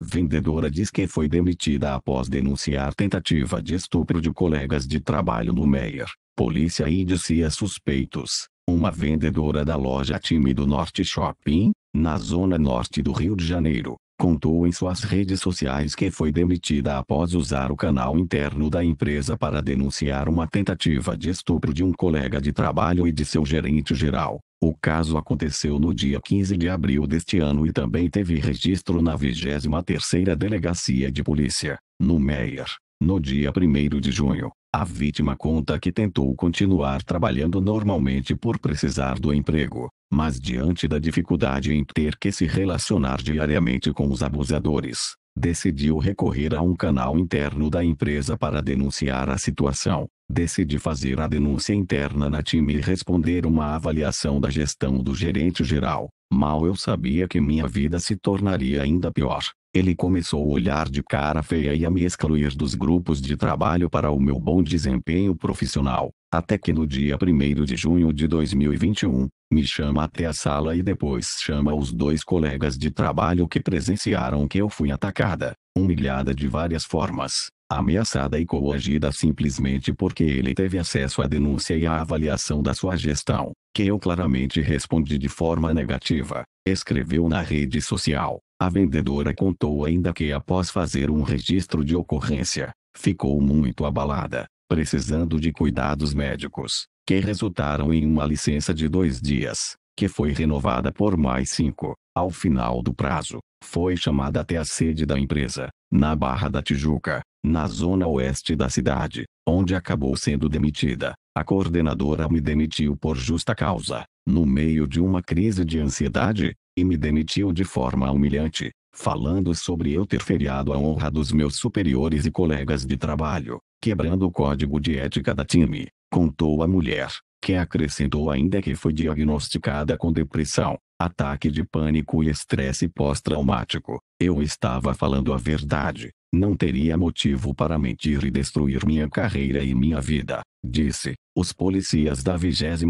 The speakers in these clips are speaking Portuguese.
Vendedora diz que foi demitida após denunciar tentativa de estupro de colegas de trabalho no Meyer. Polícia indicia suspeitos. Uma vendedora da loja Time do Norte Shopping, na zona norte do Rio de Janeiro, contou em suas redes sociais que foi demitida após usar o canal interno da empresa para denunciar uma tentativa de estupro de um colega de trabalho e de seu gerente geral. O caso aconteceu no dia 15 de abril deste ano e também teve registro na 23ª Delegacia de Polícia, no Meier, no dia 1 de junho. A vítima conta que tentou continuar trabalhando normalmente por precisar do emprego, mas diante da dificuldade em ter que se relacionar diariamente com os abusadores, decidiu recorrer a um canal interno da empresa para denunciar a situação. Decidi fazer a denúncia interna na time e responder uma avaliação da gestão do gerente geral. Mal eu sabia que minha vida se tornaria ainda pior. Ele começou a olhar de cara feia e a me excluir dos grupos de trabalho para o meu bom desempenho profissional, até que no dia 1 de junho de 2021, me chama até a sala e depois chama os dois colegas de trabalho que presenciaram que eu fui atacada, humilhada de várias formas, ameaçada e coagida simplesmente porque ele teve acesso à denúncia e à avaliação da sua gestão, que eu claramente respondi de forma negativa, escreveu na rede social. A vendedora contou ainda que após fazer um registro de ocorrência, ficou muito abalada, precisando de cuidados médicos, que resultaram em uma licença de dois dias, que foi renovada por mais cinco. Ao final do prazo, foi chamada até a sede da empresa, na Barra da Tijuca, na zona oeste da cidade, onde acabou sendo demitida. A coordenadora me demitiu por justa causa, no meio de uma crise de ansiedade, e me demitiu de forma humilhante, falando sobre eu ter feriado a honra dos meus superiores e colegas de trabalho, quebrando o código de ética da time, contou a mulher, que acrescentou ainda que foi diagnosticada com depressão, ataque de pânico e estresse pós-traumático. Eu estava falando a verdade, não teria motivo para mentir e destruir minha carreira e minha vida, disse. Os policias da 23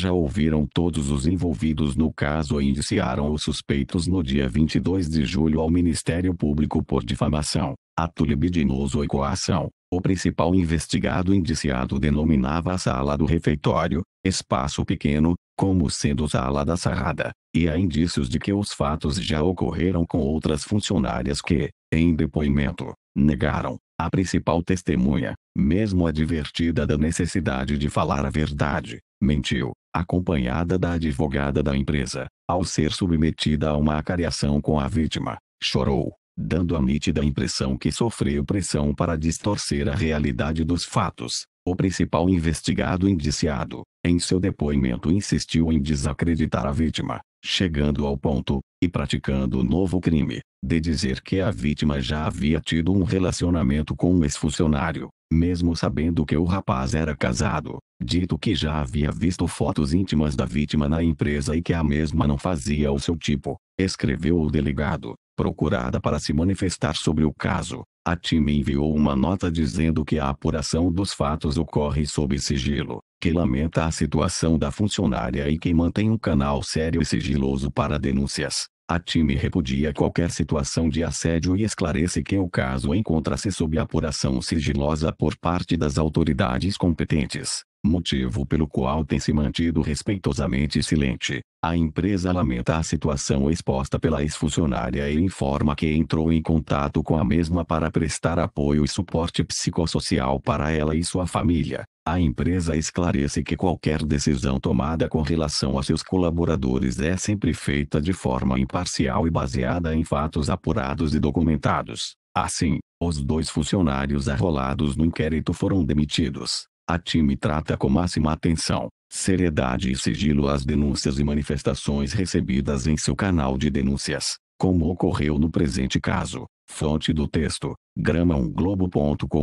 já ouviram todos os envolvidos no caso e indiciaram os suspeitos no dia 22 de julho ao Ministério Público por difamação, ato libidinoso e coação. O principal investigado indiciado denominava a sala do refeitório, espaço pequeno, como sendo sala da sarrada, e há indícios de que os fatos já ocorreram com outras funcionárias que, em depoimento, negaram. A principal testemunha, mesmo advertida da necessidade de falar a verdade, mentiu, acompanhada da advogada da empresa, ao ser submetida a uma acariação com a vítima, chorou, dando a nítida impressão que sofreu pressão para distorcer a realidade dos fatos. O principal investigado indiciado, em seu depoimento, insistiu em desacreditar a vítima, chegando ao ponto, e praticando o novo crime, de dizer que a vítima já havia tido um relacionamento com um ex-funcionário, mesmo sabendo que o rapaz era casado, dito que já havia visto fotos íntimas da vítima na empresa e que a mesma não fazia o seu tipo, escreveu o delegado procurada para se manifestar sobre o caso, a TIM enviou uma nota dizendo que a apuração dos fatos ocorre sob sigilo, que lamenta a situação da funcionária e que mantém um canal sério e sigiloso para denúncias. A time repudia qualquer situação de assédio e esclarece que o caso encontra-se sob apuração sigilosa por parte das autoridades competentes motivo pelo qual tem se mantido respeitosamente silente. A empresa lamenta a situação exposta pela ex-funcionária e informa que entrou em contato com a mesma para prestar apoio e suporte psicossocial para ela e sua família. A empresa esclarece que qualquer decisão tomada com relação a seus colaboradores é sempre feita de forma imparcial e baseada em fatos apurados e documentados. Assim, os dois funcionários arrolados no inquérito foram demitidos. A time trata com máxima atenção, seriedade e sigilo as denúncias e manifestações recebidas em seu canal de denúncias, como ocorreu no presente caso. Fonte do texto: grama1globo.com